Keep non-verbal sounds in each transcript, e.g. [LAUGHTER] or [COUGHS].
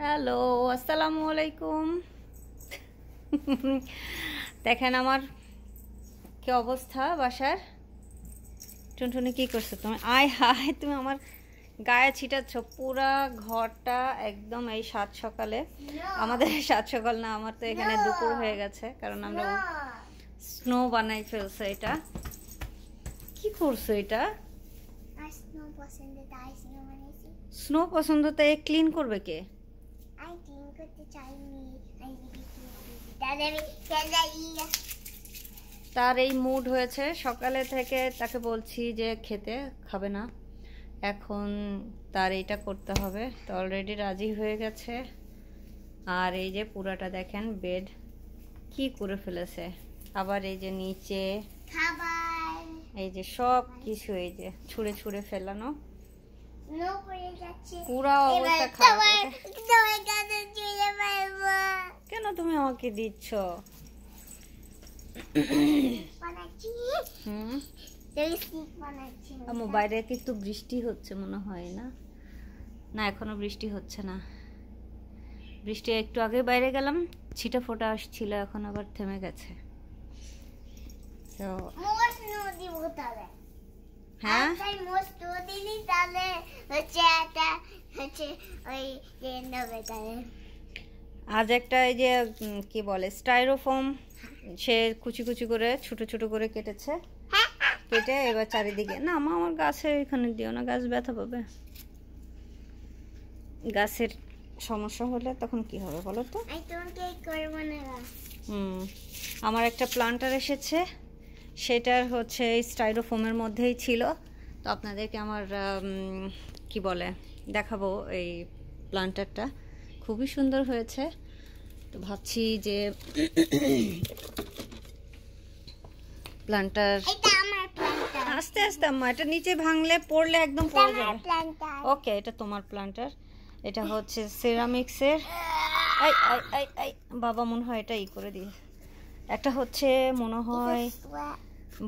Hello আসসালামু আলাইকুম দেখেন আমার কি অবস্থা বাসার টুনটুনি কি করছো তুমি আয় হায় তুমি আমার গায়ে ছিটাচ্ছ পুরা ঘরটা একদম এই সাত সকালে আমাদের সাত সকাল না আমার তো এখানে দুপুর হয়ে গেছে কারণ আমরা স্নো বানাই ফেলছো এটা কি করছো এটা স্নো পছন্দ তাই ক্লিন করবে কে ক্লিন করতে তার এই মুড হয়েছে সকালে থেকে তাকে বলছি যে খেতে খাবে না এখন তার এইটা করতে হবে তো অলরেডি রাজি হয়ে গেছে আর এই যে পুরাটা দেখেন বেড কি করে ফেলেছে আবার এই যে নিচে এই যে সব কিছু এই যে ছুঁড়ে ছুঁড়ে ফেলানো পুরা অবস্থা খারাপ কেন তুমি আমাকে দিচ্ছ বাইরে কিন্তু বৃষ্টি হচ্ছে মনে হয় না না এখনো বৃষ্টি হচ্ছে না বৃষ্টি একটু আগে বাইরে গেলাম ছিটা ফোটা আসছিল এখন আবার থেমে গেছে তো হ্যাঁ আচ্ছা, তাহলে হচ্ছে একটা হচ্ছে ওই আজ একটা এই যে কি বলে স্টাইরোফোম সে কুচি কুচি করে ছোট ছোট করে কেটেছে হ্যাঁ? কেটে এবার চারিদিকে না মা আমার গাছে এখানে দিও না গাছ ব্যথা পাবে গাছের সমস্যা হলে তখন কি হবে বলো তো হুম আমার একটা প্লান্টার এসেছে সেটার হচ্ছে স্টাইরোফোমের মধ্যেই ছিল তো আপনাদেরকে আমার কি বলে দেখাবো এই প্লান্টারটা খুবই সুন্দর হয়েছে তো ভাবছি যে প্লান্টার আস্তে আস্তে আম্মা এটা নিচে ভাঙলে পড়লে একদম পড়ে যাবে ওকে এটা তোমার প্লান্টার এটা হচ্ছে সেরামিক্সের বাবা মনে হয় এটা ই করে দিয়ে একটা হচ্ছে মনে হয়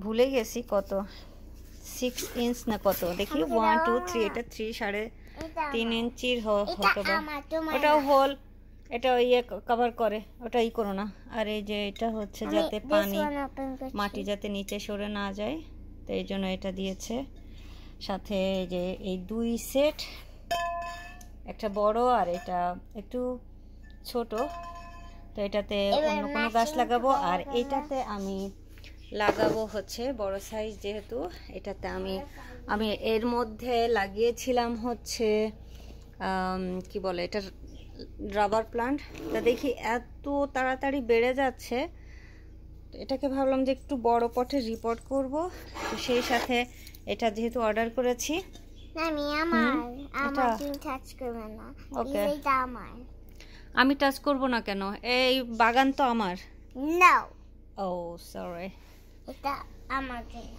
ভুলে গেছি কত সিক্স ইঞ্চ না কত দেখি ওয়ান টু থ্রি এটা থ্রি সাড়ে তিন ইঞ্চির বা ওটাও হোল এটা ইয়ে কভার করে ওটা ই করো না আর এই যে এটা হচ্ছে যাতে পানি মাটি যাতে নিচে সরে না যায় তো এই জন্য এটা দিয়েছে সাথে যে এই দুই সেট একটা বড় আর এটা একটু ছোট তো এটাতে অন্য কোনো গাছ লাগাবো আর এটাতে আমি লাগাবো হচ্ছে বড় সাইজ যেহেতু এটাতে আমি আমি এর মধ্যে লাগিয়েছিলাম হচ্ছে কি বলে এটা রাবার প্লান্ট তা দেখি এত তাড়াতাড়ি বেড়ে যাচ্ছে এটাকে ভাবলাম যে একটু বড় পটে রিপোর্ট করব তো সেই সাথে এটা যেহেতু অর্ডার করেছি না আমি আমার আমার তুমি টাচ করবে না ওকে এটা আমার আমি টাচ করব না কেন এই বাগান তো আমার না ও সরি এটা আমার জন্য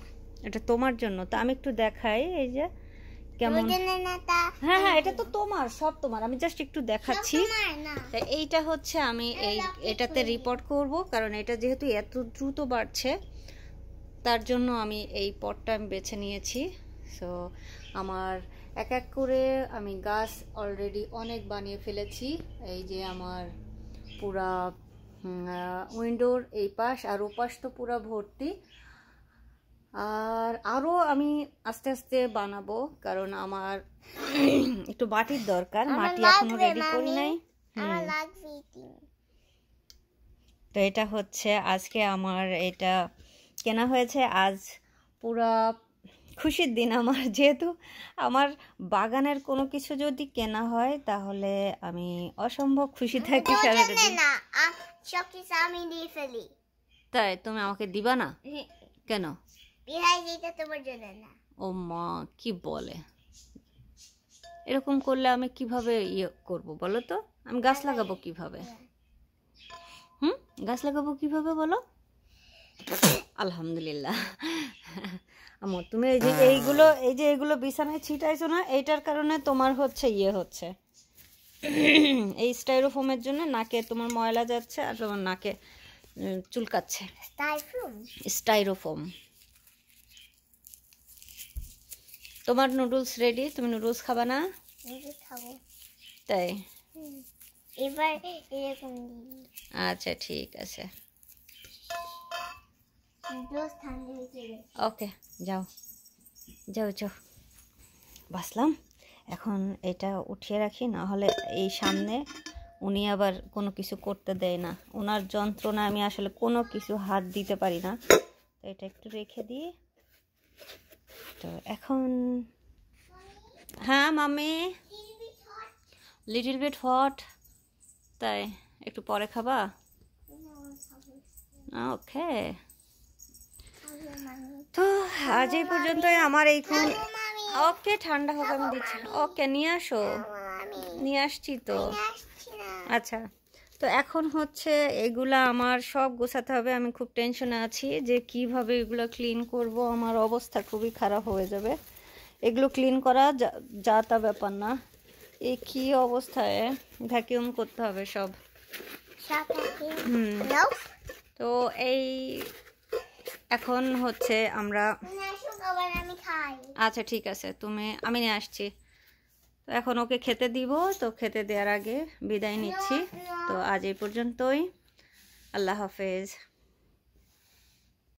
এটা তোমার জন্য তো আমি একটু দেখাই এই যে কেমন হ্যাঁ হ্যাঁ এটা তো তোমার সব তোমার আমি জাস্ট একটু দেখাচ্ছি এইটা হচ্ছে আমি এই এটাতে রিপোর্ট করব কারণ এটা যেহেতু এত দ্রুত বাড়ছে তার জন্য আমি এই পটটা আমি বেছে নিয়েছি সো আমার এক এক করে আমি গাছ অলরেডি অনেক বানিয়ে ফেলেছি এই যে আমার পুরা উইন্ডোর এই পাশ আর ওপাশ তো পুরো ভর্তি আর আরও আমি আস্তে আস্তে বানাবো কারণ আমার একটু মাটির দরকার মাটি এখনো রেডি করি নাই তো এটা হচ্ছে আজকে আমার এটা কেনা হয়েছে আজ পুরা খুশির দিন আমার [LAUGHS] যেহেতু আমার বাগানের কোনো কিছু যদি কেনা হয় তাহলে আমি অসম্ভব খুশি থাকি তাই তুমি আমাকে দিবা না কেন ও মা কি বলে এরকম করলে আমি কিভাবে ইয়ে করব বলো তো আমি গাছ লাগাবো কিভাবে হুম গাছ লাগাবো কিভাবে বলো [COUGHS] আলহামদুলিল্লাহ [LAUGHS] আমার তুমি এই যে হ্যাঁ। এইগুলো এই যে এইগুলো বিছানায় ছিটাইছো না এইটার কারণে তোমার হচ্ছে ইয়ে হচ্ছে [COUGHS] এই স্টাইরোফোমের জন্য নাকে তোমার ময়লা যাচ্ছে আর তোমার নাকে চুলকাচ্ছে স্টাইরোফোম তোমার নুডলস রেডি তুমি নুডলস খাবা না তাই এবার আচ্ছা ঠিক আছে ওকে যাও যাও যাও বাসলাম এখন এটা উঠিয়ে রাখি না হলে এই সামনে উনি আবার কোনো কিছু করতে দেয় না ওনার যন্ত্রণা আমি আসলে কোনো কিছু হাত দিতে পারি না তো এটা একটু রেখে দিই তো এখন হ্যাঁ মামি লিটিল বিট হট তাই একটু পরে খাবা ওকে তো আজ এই পর্যন্তই আমার এইখান ওকে ঠান্ডা হোক আমি দিচ্ছি ওকে নিয়ে আসো নিয়ে আসছি তো আচ্ছা তো এখন হচ্ছে এগুলা আমার সব গোছাতে হবে আমি খুব টেনশনে আছি যে কিভাবে এগুলো ক্লিন করব আমার অবস্থা খুবই খারাপ হয়ে যাবে এগুলো ক্লিন করা যা তা ব্যাপার না এ কি অবস্থায় ভ্যাকিউম করতে হবে সব হুম তো এই এখন হচ্ছে আমরা আচ্ছা ঠিক আছে তুমি আমি নিয়ে আসছি তো এখন ওকে খেতে দিব তো খেতে দেওয়ার আগে বিদায় নিচ্ছি তো আজ এই পর্যন্তই আল্লাহ হাফেজ